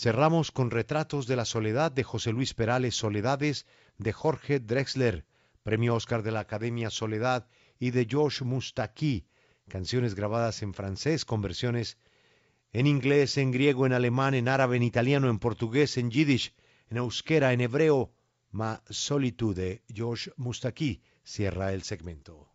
Cerramos con retratos de la soledad de José Luis Perales Soledades de Jorge Drexler, premio Oscar de la Academia Soledad y de Josh Mustaki, canciones grabadas en francés con versiones en inglés, en griego, en alemán, en árabe, en italiano, en portugués, en yiddish, en euskera, en hebreo. Ma Solitude, George Mustaki, cierra el segmento.